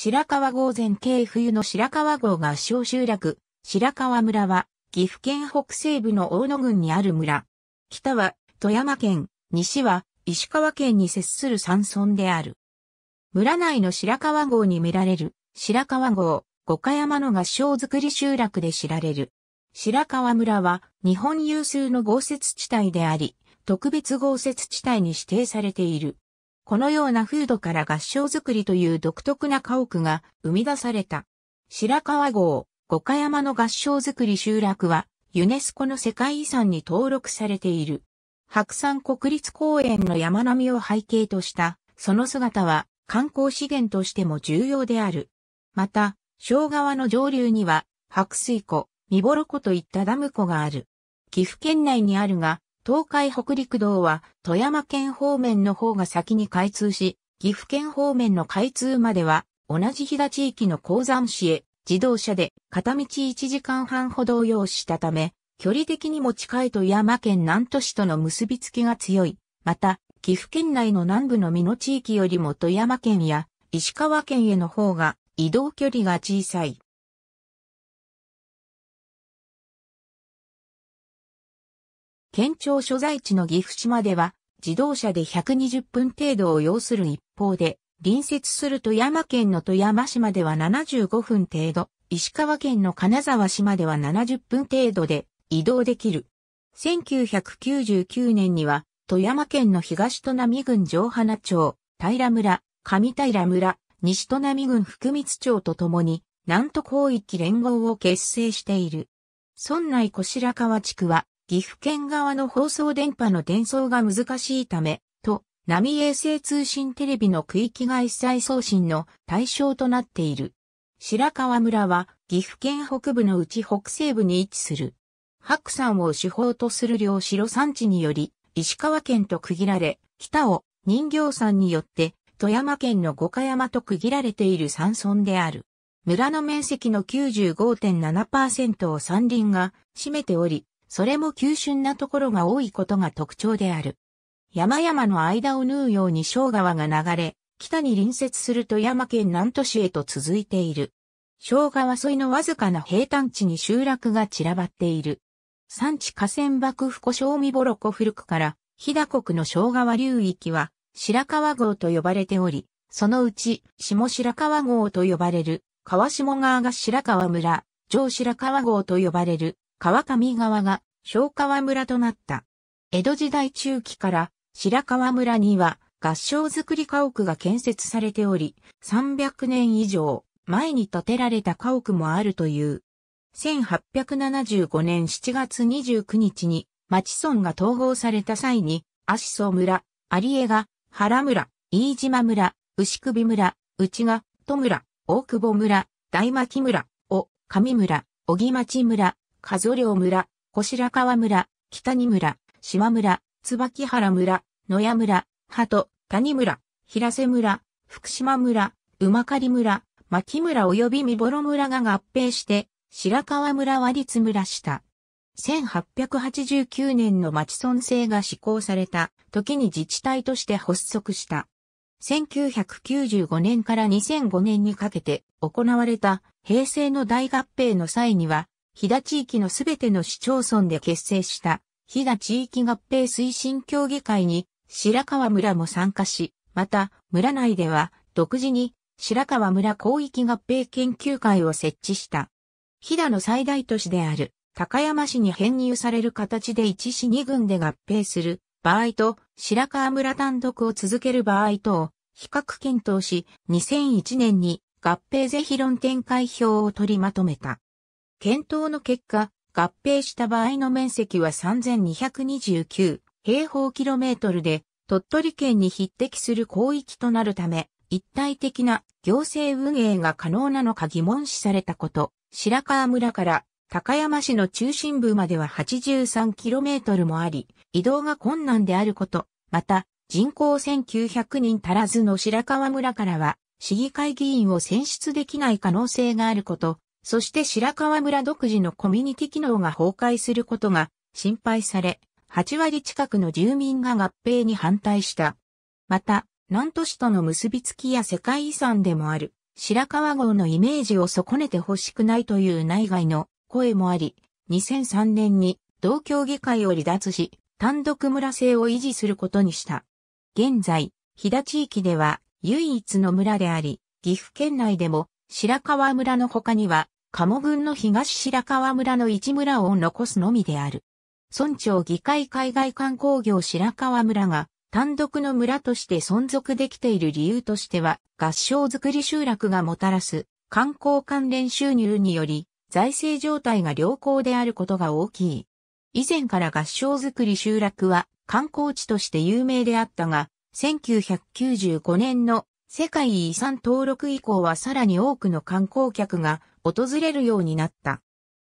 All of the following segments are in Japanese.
白川郷前景冬の白川郷合掌集落、白川村は、岐阜県北西部の大野郡にある村。北は、富山県、西は、石川県に接する山村である。村内の白川郷に見られる、白川郷、五箇山の合掌造り集落で知られる。白川村は、日本有数の豪雪地帯であり、特別豪雪地帯に指定されている。このような風土から合掌造りという独特な家屋が生み出された。白川郷、五箇山の合掌造り集落は、ユネスコの世界遺産に登録されている。白山国立公園の山並みを背景とした、その姿は観光資源としても重要である。また、小川の上流には、白水湖、三幌湖といったダム湖がある。岐阜県内にあるが、東海北陸道は富山県方面の方が先に開通し、岐阜県方面の開通までは同じ飛騨地域の鉱山市へ自動車で片道1時間半ほどを要したため、距離的にも近い富山県南都市との結びつきが強い。また、岐阜県内の南部の美濃地域よりも富山県や石川県への方が移動距離が小さい。県庁所在地の岐阜市までは自動車で120分程度を要する一方で、隣接する富山県の富山市までは75分程度、石川県の金沢市までは70分程度で移動できる。1999年には富山県の東砺波郡城花町、平村、上平村、西砺波郡福光町とともに、南都広域連合を結成している。村内小白川地区は、岐阜県側の放送電波の伝送が難しいため、と、波衛星通信テレビの区域外再送信の対象となっている。白川村は岐阜県北部のうち北西部に位置する。白山を主砲とする両白山地により、石川県と区切られ、北を人形山によって富山県の五箇山と区切られている山村である。村の面積の95.7%を山林が占めており、それも急峻なところが多いことが特徴である。山々の間を縫うように小川が流れ、北に隣接すると山県南都市へと続いている。小川沿いのわずかな平坦地に集落が散らばっている。山地河川幕府古正美。ボロコ古くから、飛騨国の小川流域は、白川郷と呼ばれており、そのうち、下白川郷と呼ばれる、川下川が白川村、上白川郷と呼ばれる、川上川が小川村となった。江戸時代中期から白川村には合掌造り家屋が建設されており、300年以上前に建てられた家屋もあるという。1875年7月29日に町村が統合された際に、足曽村、有江が、原村、飯島村、牛首村、内賀、戸村、大久保村、大巻村、お、上村、小木町村、加須領村、小白川村、北に村、島村、椿原村、野谷村、鳩、谷村、平瀬村、福島村、馬狩村、牧村及び三幌村が合併して、白川村は立村した。1889年の町村制が施行された時に自治体として発足した。1995年から2005年にかけて行われた平成の大合併の際には飛騨地域のすべての市町村で結成した飛騨地域合併推進協議会に白川村も参加し、また村内では独自に白川村広域合併研究会を設置した。飛騨の最大都市である高山市に編入される形で1市2軍で合併する場合と白川村単独を続ける場合とを比較検討し2001年に合併是非論展開表を取りまとめた。検討の結果、合併した場合の面積は3229平方キロメートルで、鳥取県に匹敵する広域となるため、一体的な行政運営が可能なのか疑問視されたこと、白川村から高山市の中心部までは 83km もあり、移動が困難であること、また、人口1900人足らずの白川村からは、市議会議員を選出できない可能性があること、そして白川村独自のコミュニティ機能が崩壊することが心配され、8割近くの住民が合併に反対した。また、南都市との結びつきや世界遺産でもある白川郷のイメージを損ねてほしくないという内外の声もあり、2003年に同協議会を離脱し、単独村制を維持することにした。現在、飛騨地域では唯一の村であり、岐阜県内でも白川村の他には鴨郡の東白川村の一村を残すのみである。村長議会海外観光業白川村が単独の村として存続できている理由としては合掌造り集落がもたらす観光関連収入により財政状態が良好であることが大きい。以前から合掌造り集落は観光地として有名であったが、1995年の世界遺産登録以降はさらに多くの観光客が訪れるようになった。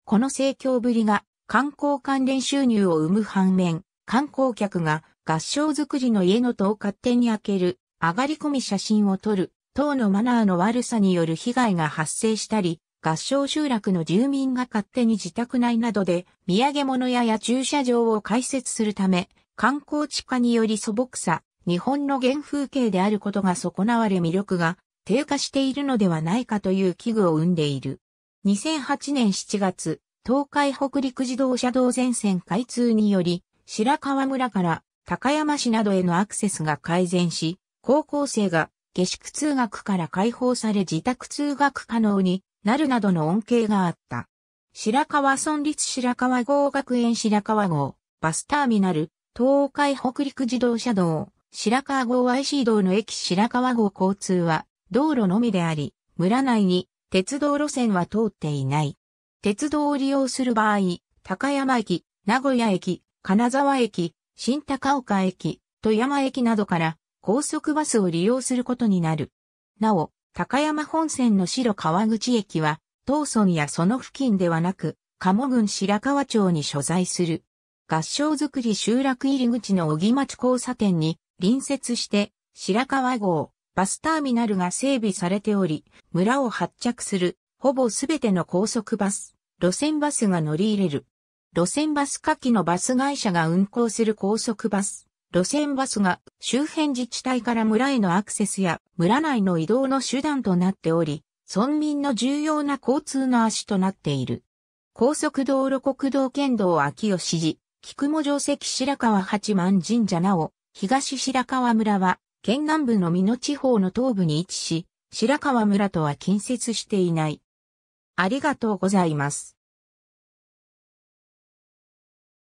この盛況ぶりが観光関連収入を生む反面、観光客が合掌造りの家の戸を勝手に開ける、上がり込み写真を撮る、等のマナーの悪さによる被害が発生したり、合唱集落の住民が勝手に自宅内などで土産物屋や駐車場を開設するため、観光地化により素朴さ、日本の原風景であることが損なわれ魅力が低下しているのではないかという危惧を生んでいる。2008年7月、東海北陸自動車道全線開通により、白川村から高山市などへのアクセスが改善し、高校生が下宿通学から解放され自宅通学可能になるなどの恩恵があった。白川村立白川郷学園白川郷、バスターミナル、東海北陸自動車道、白川郷 IC 道の駅白川郷交通は、道路のみであり、村内に鉄道路線は通っていない。鉄道を利用する場合、高山駅、名古屋駅、金沢駅、新高岡駅、富山駅などから高速バスを利用することになる。なお、高山本線の白川口駅は、東村やその付近ではなく、鴨郡白川町に所在する。合掌造り集落入り口の小木町交差点に隣接して、白川号、バスターミナルが整備されており、村を発着する、ほぼすべての高速バス、路線バスが乗り入れる。路線バス下記のバス会社が運行する高速バス、路線バスが周辺自治体から村へのアクセスや村内の移動の手段となっており、村民の重要な交通の足となっている。高速道路国道県道秋吉寺、菊も城跡白川八幡神社なお、東白川村は県南部の美濃地方の東部に位置し、白川村とは近接していない。ありがとうございます。